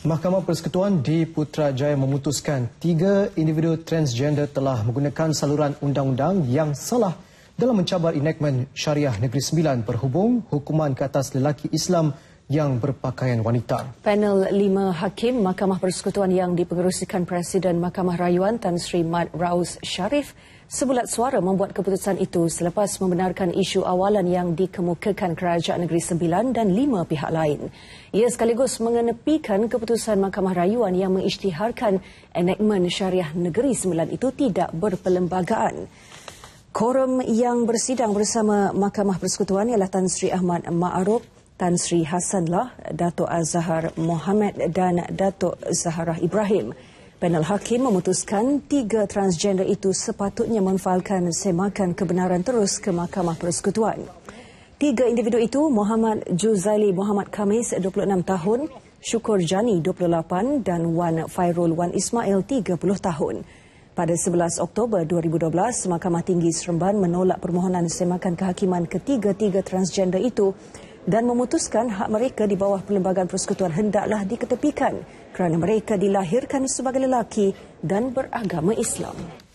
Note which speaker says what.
Speaker 1: Mahkamah Persekutuan di Putrajaya memutuskan tiga individu transgender telah menggunakan saluran undang-undang yang salah dalam mencabar enakmen syariah Negeri Sembilan berhubung hukuman ke atas lelaki Islam yang berpakaian wanita.
Speaker 2: Panel lima hakim Mahkamah Persekutuan yang dipengerusikan Presiden Mahkamah Rayuan Tan Sri Mat Raus Sharif sebulat suara membuat keputusan itu selepas membenarkan isu awalan yang dikemukakan Kerajaan Negeri Sembilan dan lima pihak lain. Ia sekaligus mengenepikan keputusan Mahkamah Rayuan yang mengisytiharkan enakmen syariah Negeri Sembilan itu tidak berpelembagaan. Korum yang bersidang bersama Mahkamah Persekutuan ialah Tan Sri Ahmad Ma'arub, Tan Sri Hassanlah, Dato' Azhar Mohamed dan Dato' Zaharah Ibrahim. Panel hakim memutuskan tiga transgender itu sepatutnya memfailkan semakan kebenaran terus ke Mahkamah Persekutuan. Tiga individu itu, Muhammad Juzali, Muhammad Kamis 26 tahun, Syukur Jani, 28 dan Wan Fairul Wan Ismail, 30 tahun. Pada 11 Oktober 2012, Mahkamah Tinggi Seremban menolak permohonan semakan kehakiman ketiga-tiga transgender itu dan memutuskan hak mereka di bawah Perlembagaan Persekutuan hendaklah diketepikan kerana mereka dilahirkan sebagai lelaki dan beragama Islam.